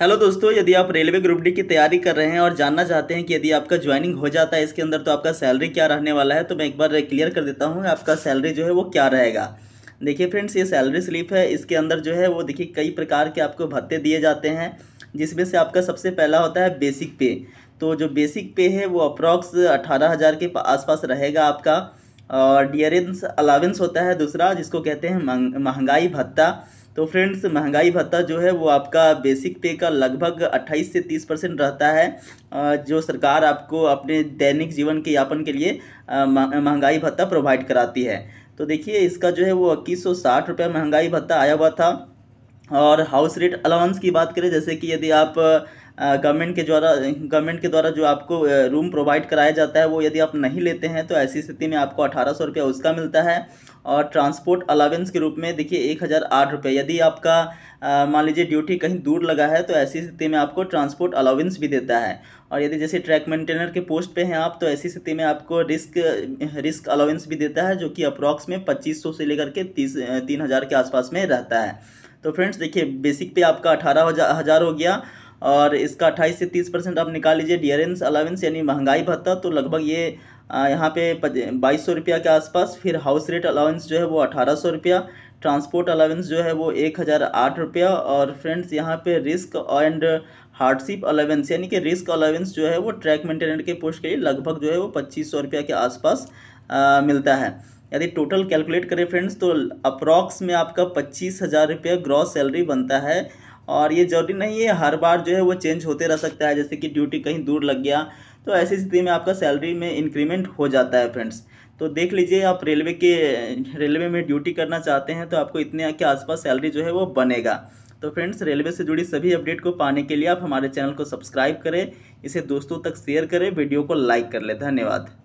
hello दोस्तों यदि आप रेलवे ग्रुप डी की तैयारी कर रहे हैं और जानना चाहते हैं कि यदि आपका ज्वाइनिंग हो जाता है इसके अंदर तो आपका सैलरी क्या रहने वाला है तो मैं एक बार क्लियर कर देता हूँ आपका सैलरी जो है वो क्या रहेगा देखिए फ्रेंड्स ये सैलरी स्लिप है इसके अंदर जो है वो देखिए कई प्रकार के आपको भत्ते दिए जाते हैं जिसमें से आपका सबसे पहला होता है बेसिक पे तो जो बेसिक पे है वो अप्रॉक्स अठारह हज़ार के आसपास रहेगा आपका और डियरेंस अलावेंस होता है दूसरा जिसको कहते हैं महंगाई भत्ता तो फ्रेंड्स महंगाई भत्ता जो है वो आपका बेसिक पे का लगभग 28 से 30 परसेंट रहता है जो सरकार आपको अपने दैनिक जीवन के यापन के लिए महंगाई भत्ता प्रोवाइड कराती है तो देखिए इसका जो है वो इक्कीस सौ महंगाई भत्ता आया हुआ था और हाउस रेट अलाउंस की बात करें जैसे कि यदि आप गवर्नमेंट के द्वारा गवर्नमेंट के द्वारा जो आपको रूम प्रोवाइड कराया जाता है वो यदि आप नहीं लेते हैं तो ऐसी स्थिति में आपको अठारह सौ रुपया उसका मिलता है और ट्रांसपोर्ट अलावेंस के रूप में देखिए एक हज़ार आठ रुपये यदि आपका मान लीजिए ड्यूटी कहीं दूर लगा है तो ऐसी स्थिति में आपको ट्रांसपोर्ट अलावेंस भी देता है और यदि जैसे ट्रैक मेंटेनर के पोस्ट पे हैं आप तो ऐसी स्थिति में आपको रिस्क रिस्क अलावेंस भी देता है जो कि अप्रॉक्स में पच्चीस सौ से लेकर के तीस तीन हज़ार के आसपास में रहता है तो फ्रेंड्स देखिए बेसिक पे आपका अठारह हज़ार हो गया और इसका अट्ठाईस से तीस परसेंट आप निकाल लीजिए डियरेंस अलावेंस यानी महंगाई भत्ता तो लगभग ये यहाँ पे बाईस सौ रुपया के आसपास फिर हाउस रेट अलावेंस जो है वो अठारह सौ रुपया ट्रांसपोर्ट अलावेंस जो है वो एक हज़ार आठ रुपया और फ्रेंड्स यहाँ पे रिस्क एंड हार्डशिप अलावेंस यानी कि रिस्क अलावेंस जो है वो ट्रैक मेंटेनेंट के पोस्ट के लिए लगभग जो है वो पच्चीस सौ रुपया के आसपास आ, मिलता है यदि टोटल कैलकुलेट करें फ्रेंड्स तो अप्रॉक्स में आपका पच्चीस हज़ार रुपया ग्रॉस सैलरी बनता है और ये जरूरी नहीं है हर बार जो है वो चेंज होते रह सकता है जैसे कि ड्यूटी कहीं दूर लग गया तो ऐसी स्थिति में आपका सैलरी में इंक्रीमेंट हो जाता है फ्रेंड्स तो देख लीजिए आप रेलवे के रेलवे में ड्यूटी करना चाहते हैं तो आपको इतने के आसपास सैलरी जो है वो बनेगा तो फ्रेंड्स रेलवे से जुड़ी सभी अपडेट को पाने के लिए आप हमारे चैनल को सब्सक्राइब करें इसे दोस्तों तक शेयर करें वीडियो को लाइक कर लें धन्यवाद